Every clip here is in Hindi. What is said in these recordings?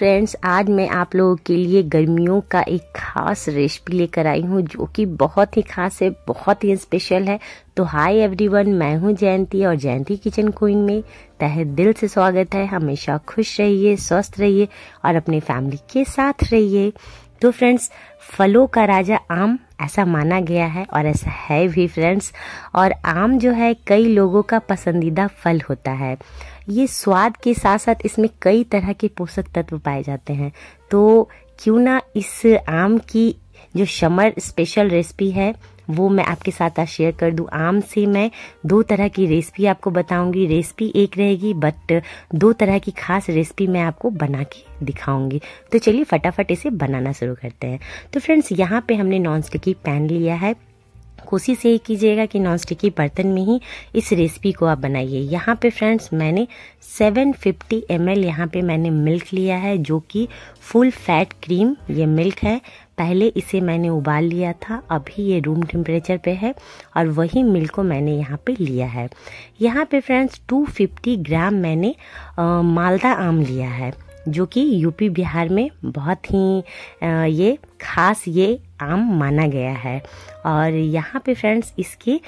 फ्रेंड्स आज मैं आप लोगों के लिए गर्मियों का एक खास रेसिपी लेकर आई हूँ जो कि बहुत ही खास है बहुत ही स्पेशल है तो हाय एवरीवन मैं हूँ जयंती और जयंती किचन क्वीन में तहे दिल से स्वागत है हमेशा खुश रहिए स्वस्थ रहिए और अपने फैमिली के साथ रहिए तो फ्रेंड्स फलों का राजा आम ऐसा माना गया है और ऐसा है भी फ्रेंड्स और आम जो है कई लोगों का पसंदीदा फल होता है ये स्वाद के साथ साथ इसमें कई तरह के पोषक तत्व पाए जाते हैं तो क्यों ना इस आम की जो शमर स्पेशल रेसिपी है वो मैं आपके साथ आज शेयर कर दूँ आम से मैं दो तरह की रेसिपी आपको बताऊँगी रेसिपी एक रहेगी बट दो तरह की खास रेसिपी मैं आपको बना के दिखाऊंगी तो चलिए फटाफट इसे बनाना शुरू करते हैं तो फ्रेंड्स यहाँ पे हमने नॉन स्टिकी पैन लिया है कोशिश यही कीजिएगा कि नॉन स्टिकी बर्तन में ही इस रेसिपी को आप बनाइए यहाँ पे फ्रेंड्स मैंने 750 फिफ्टी एम एल यहाँ पर मैंने मिल्क लिया है जो कि फुल फैट क्रीम ये मिल्क है पहले इसे मैंने उबाल लिया था अभी ये रूम टेम्परेचर पे है और वही मिल्क को मैंने यहाँ पे लिया है यहाँ पे फ्रेंड्स 250 ग्राम मैंने आ, मालदा आम लिया है जो कि यूपी बिहार में बहुत ही आ, ये खास ये आम माना गया है और यहाँ पे फ्रेंड्स इसके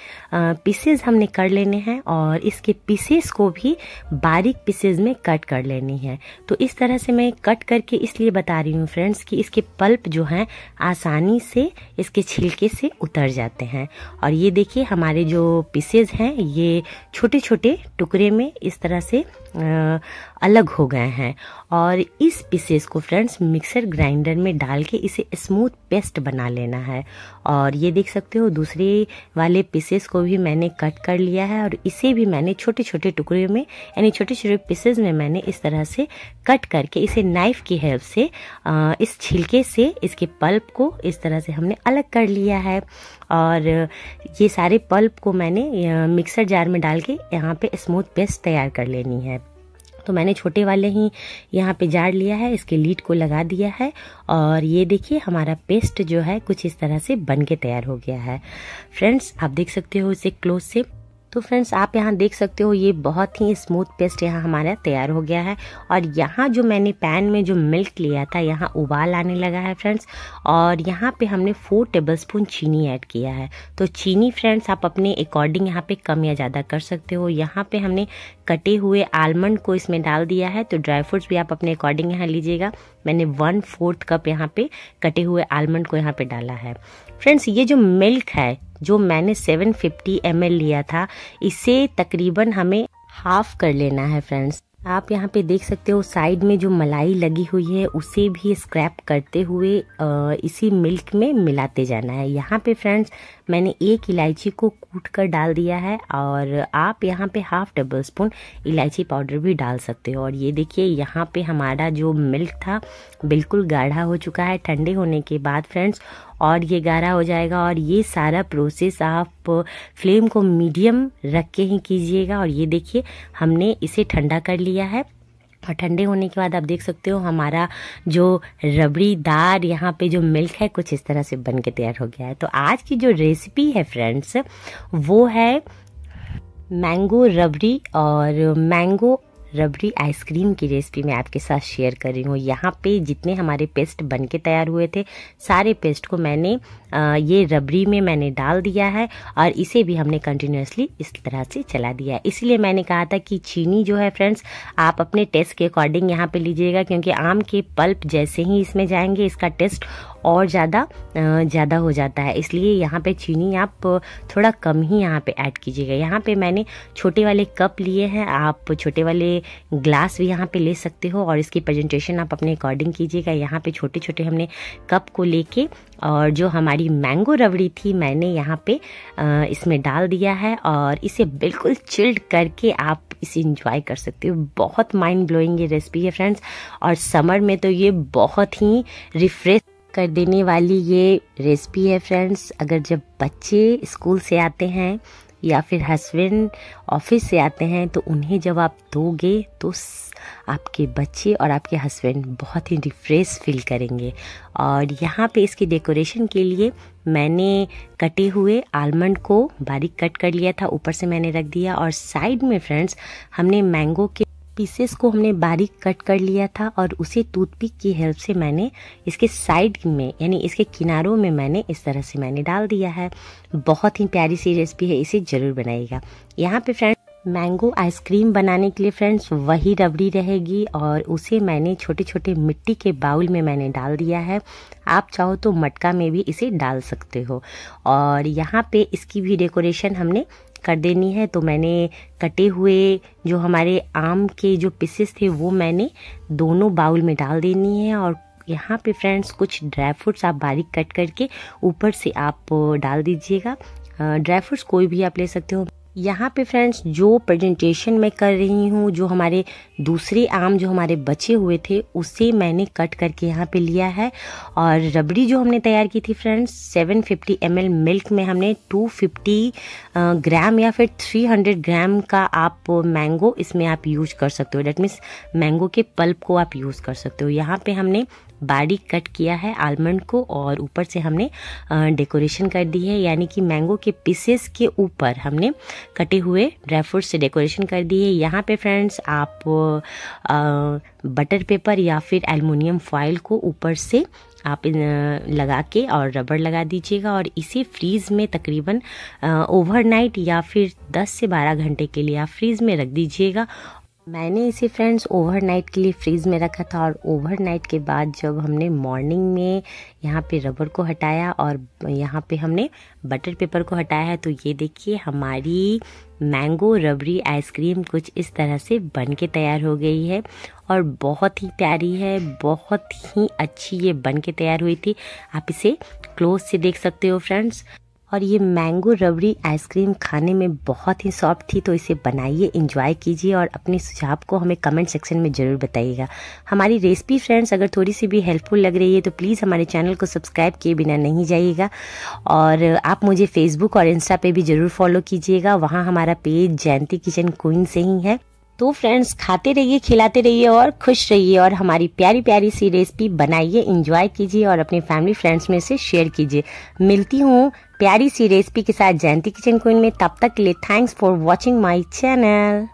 पीसेस हमने कर लेने हैं और इसके पीसेस को भी बारीक पीसेस में कट कर लेनी है तो इस तरह से मैं कट करके इसलिए बता रही हूँ फ्रेंड्स कि इसके पल्प जो हैं आसानी से इसके छिलके से उतर जाते हैं और ये देखिए हमारे जो पीसेज हैं ये छोटे छोटे टुकड़े में इस तरह से अलग हो गए हैं और इस पीसेस को फ्रेंड्स मिक्सर ग्राइंडर में डाल के इसे स्मूथ पेस्ट बना बना लेना है और ये देख सकते हो दूसरे वाले पीसेस को भी मैंने कट कर लिया है और इसे भी मैंने छोटे छोटे टुकड़े में यानी छोटे छोटे पीसेज में मैंने इस तरह से कट करके इसे नाइफ़ की हेल्प से इस छिलके से इसके पल्प को इस तरह से हमने अलग कर लिया है और ये सारे पल्प को मैंने मिक्सर जार में डाल के यहाँ पे स्मूथ पेस्ट तैयार कर लेनी है तो मैंने छोटे वाले ही यहाँ पे जार लिया है इसके लीड को लगा दिया है और ये देखिए हमारा पेस्ट जो है कुछ इस तरह से बन के तैयार हो गया है फ्रेंड्स आप देख सकते हो इसे क्लोज से तो फ्रेंड्स आप यहाँ देख सकते हो ये बहुत ही स्मूथ पेस्ट यहाँ हमारा तैयार हो गया है और यहाँ जो मैंने पैन में जो मिल्क लिया था यहाँ उबाल आने लगा है फ्रेंड्स और यहाँ पे हमने फोर टेबल स्पून चीनी ऐड किया है तो चीनी फ्रेंड्स आप अपने अकॉर्डिंग यहाँ पे कम या ज़्यादा कर सकते हो यहाँ पे हमने कटे हुए आलमंड को इसमें डाल दिया है तो ड्राई फ्रूट्स भी आप अपने अकॉर्डिंग यहाँ लीजिएगा मैंने वन फोर्थ कप यहाँ पे कटे हुए आलमंड को यहाँ पे डाला है फ्रेंड्स ये जो मिल्क है जो मैंने 750 फिफ्टी लिया था इसे तकरीबन हमें हाफ कर लेना है फ्रेंड्स आप यहाँ पे देख सकते हो साइड में जो मलाई लगी हुई है उसे भी स्क्रैप करते हुए इसी मिल्क में मिलाते जाना है यहाँ पे फ्रेंड्स मैंने एक इलायची को कूट कर डाल दिया है और आप यहाँ पे हाफ टेबल स्पून इलायची पाउडर भी डाल सकते हो और ये देखिए यहाँ पे हमारा जो मिल्क था बिल्कुल गाढ़ा हो चुका है ठंडे होने के बाद फ्रेंड्स और ये गाढ़ा हो जाएगा और ये सारा प्रोसेस आप फ्लेम को मीडियम रख के ही कीजिएगा और ये देखिए हमने इसे ठंडा कर लिया है और ठंडे होने के बाद आप देख सकते हो हमारा जो रबड़ी दार यहाँ पे जो मिल्क है कुछ इस तरह से बन के तैयार हो गया है तो आज की जो रेसिपी है फ्रेंड्स वो है मैंगो रबड़ी और मैंगो रबड़ी आइसक्रीम की रेसिपी मैं आपके साथ शेयर कर रही हूँ यहाँ पे जितने हमारे पेस्ट बन के तैयार हुए थे सारे पेस्ट को मैंने ये रबड़ी में मैंने डाल दिया है और इसे भी हमने कंटिन्यूसली इस तरह से चला दिया है इसलिए मैंने कहा था कि चीनी जो है फ्रेंड्स आप अपने टेस्ट के अकॉर्डिंग यहाँ पे लीजिएगा क्योंकि आम के पल्प जैसे ही इसमें जाएंगे इसका टेस्ट और ज़्यादा ज़्यादा हो जाता है इसलिए यहाँ पे चीनी आप थोड़ा कम ही यहाँ पे ऐड कीजिएगा यहाँ पे मैंने छोटे वाले कप लिए हैं आप छोटे वाले ग्लास भी यहाँ पे ले सकते हो और इसकी प्रेजेंटेशन आप अपने अकॉर्डिंग कीजिएगा यहाँ पे छोटे छोटे हमने कप को लेके और जो हमारी मैंगो रबड़ी थी मैंने यहाँ पे इसमें डाल दिया है और इसे बिल्कुल चिल्ड करके आप इसे इंजॉय कर सकते हो बहुत माइंड ब्लोइंग ये रेसिपी है फ्रेंड्स और समर में तो ये बहुत ही रिफ्रेश कर देने वाली ये रेसिपी है फ्रेंड्स अगर जब बच्चे स्कूल से आते हैं या फिर हस्बैंड ऑफिस से आते हैं तो उन्हें जब आप दोगे तो आपके बच्चे और आपके हस्बैंड बहुत ही रिफ्रेश फील करेंगे और यहाँ पे इसकी डेकोरेशन के लिए मैंने कटे हुए आलमंड को बारीक कट कर लिया था ऊपर से मैंने रख दिया और साइड में फ्रेंड्स हमने मैंगो के पीसेस को हमने बारीक कट कर लिया था और उसे टूथपिक की हेल्प से मैंने इसके साइड में यानी इसके किनारों में मैंने इस तरह से मैंने डाल दिया है बहुत ही प्यारी सी रेसिपी है इसे ज़रूर बनाइएगा यहाँ पे फ्रेंड्स मैंगो आइसक्रीम बनाने के लिए फ्रेंड्स वही रबड़ी रहेगी और उसे मैंने छोटे छोटे मिट्टी के बाउल में मैंने डाल दिया है आप चाहो तो मटका में भी इसे डाल सकते हो और यहाँ पे इसकी भी डेकोरेशन हमने कर देनी है तो मैंने कटे हुए जो हमारे आम के जो पीसेस थे वो मैंने दोनों बाउल में डाल देनी है और यहाँ पे फ्रेंड्स कुछ ड्राई फ्रूट्स आप बारीक कट करके ऊपर से आप डाल दीजिएगा ड्राई फ्रूट्स कोई भी आप ले सकते हो यहाँ पे फ्रेंड्स जो प्रेजेंटेशन मैं कर रही हूँ जो हमारे दूसरे आम जो हमारे बचे हुए थे उसे मैंने कट करके यहाँ पे लिया है और रबड़ी जो हमने तैयार की थी फ्रेंड्स 750 फिफ्टी मिल्क में हमने 250 ग्राम या फिर 300 ग्राम का आप मैंगो इसमें आप यूज कर सकते हो डेट मीन्स मैंगो के पल्प को आप यूज़ कर सकते हो यहाँ पर हमने बारीक कट किया है आलमंड को और ऊपर से हमने डेकोरेशन कर दी है यानी कि मैंगो के पीसेस के ऊपर हमने कटे हुए ड्राई फ्रूट से डेकोरेशन कर दी है यहाँ पे फ्रेंड्स आप आ, बटर पेपर या फिर एलमिनियम फॉइल को ऊपर से आप लगा के और रबड़ लगा दीजिएगा और इसे फ्रीज़ में तकरीबन ओवरनाइट या फिर 10 से 12 घंटे के लिए आप फ्रीज़ में रख दीजिएगा मैंने इसे फ्रेंड्स ओवरनाइट के लिए फ्रीज़ में रखा था और ओवरनाइट के बाद जब हमने मॉर्निंग में यहाँ पे रबर को हटाया और यहाँ पे हमने बटर पेपर को हटाया है तो ये देखिए हमारी मैंगो रबरी आइसक्रीम कुछ इस तरह से बन के तैयार हो गई है और बहुत ही प्यारी है बहुत ही अच्छी ये बन के तैयार हुई थी आप इसे क्लोज से देख सकते हो फ्रेंड्स और ये मैंगो रबड़ी आइसक्रीम खाने में बहुत ही सॉफ्ट थी तो इसे बनाइए इंजॉय कीजिए और अपने सुझाव को हमें कमेंट सेक्शन में ज़रूर बताइएगा हमारी रेसिपी फ्रेंड्स अगर थोड़ी सी भी हेल्पफुल लग रही है तो प्लीज़ हमारे चैनल को सब्सक्राइब किए बिना नहीं जाइएगा और आप मुझे फेसबुक और इंस्टा पे भी ज़रूर फॉलो कीजिएगा वहाँ हमारा पेज जयंती किचन क्वीन से ही है तो फ्रेंड्स खाते रहिए खिलाते रहिए और खुश रहिए और हमारी प्यारी प्यारी सी रेसिपी बनाइए इंजॉय कीजिए और अपने फैमिली फ्रेंड्स में से शेयर कीजिए मिलती हूँ प्यारी सी रेसिपी के साथ जयंती किचन क्वीन में तब तक के लिए thanks for watching my channel